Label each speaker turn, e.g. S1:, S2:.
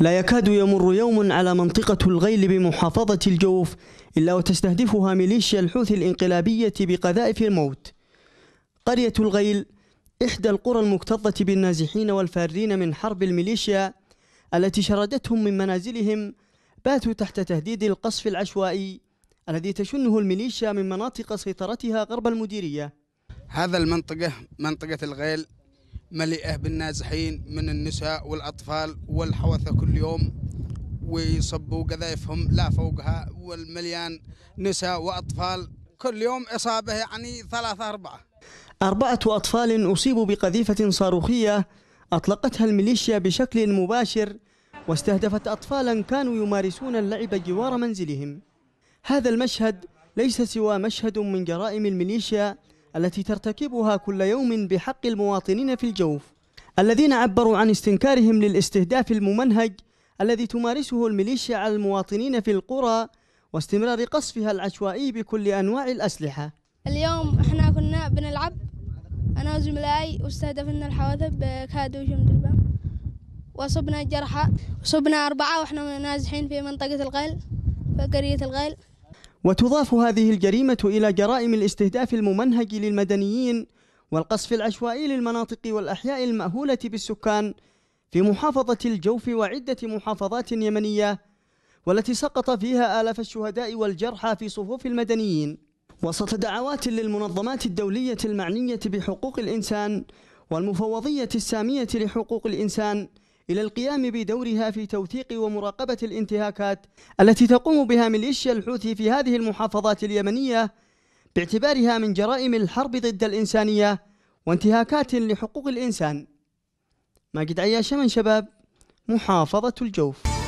S1: لا يكاد يمر يوم على منطقة الغيل بمحافظة الجوف إلا وتستهدفها ميليشيا الحوثي الإنقلابية بقذائف الموت قرية الغيل إحدى القرى المكتظة بالنازحين والفارين من حرب الميليشيا التي شردتهم من منازلهم باتوا تحت تهديد القصف العشوائي
S2: الذي تشنه الميليشيا من مناطق سيطرتها غرب المديرية هذا المنطقة منطقة الغيل مليئة بالنازحين من النساء والأطفال والحوثة كل يوم ويصبوا قذايفهم لا فوقها والمليان نساء وأطفال كل يوم إصابة يعني ثلاثة أربعة
S1: أربعة أطفال أصيبوا بقذيفة صاروخية أطلقتها الميليشيا بشكل مباشر واستهدفت أطفالا كانوا يمارسون اللعب جوار منزلهم هذا المشهد ليس سوى مشهد من جرائم الميليشيا التي ترتكبها كل يوم بحق المواطنين في الجوف الذين عبروا عن استنكارهم للاستهداف الممنهج الذي تمارسه الميليشيا على المواطنين في القرى واستمرار قصفها العشوائي بكل أنواع الأسلحة
S3: اليوم احنا كنا بنلعب أنا وزملائي واستهدفنا الحواثب بكاد وشمدربة وصبنا الجرحى وصبنا أربعة وإحنا نازحين في منطقة الغيل في قرية الغيل
S1: وتضاف هذه الجريمة إلى جرائم الاستهداف الممنهج للمدنيين والقصف العشوائي للمناطق والأحياء المأهولة بالسكان في محافظة الجوف وعدة محافظات يمنية والتي سقط فيها آلاف الشهداء والجرحى في صفوف المدنيين وسط دعوات للمنظمات الدولية المعنية بحقوق الإنسان والمفوضية السامية لحقوق الإنسان إلى القيام بدورها في توثيق ومراقبة الانتهاكات التي تقوم بها ميليشيا الحوثي في هذه المحافظات اليمنية باعتبارها من جرائم الحرب ضد الإنسانية وانتهاكات لحقوق الإنسان ماجد عياش من شباب محافظة الجوف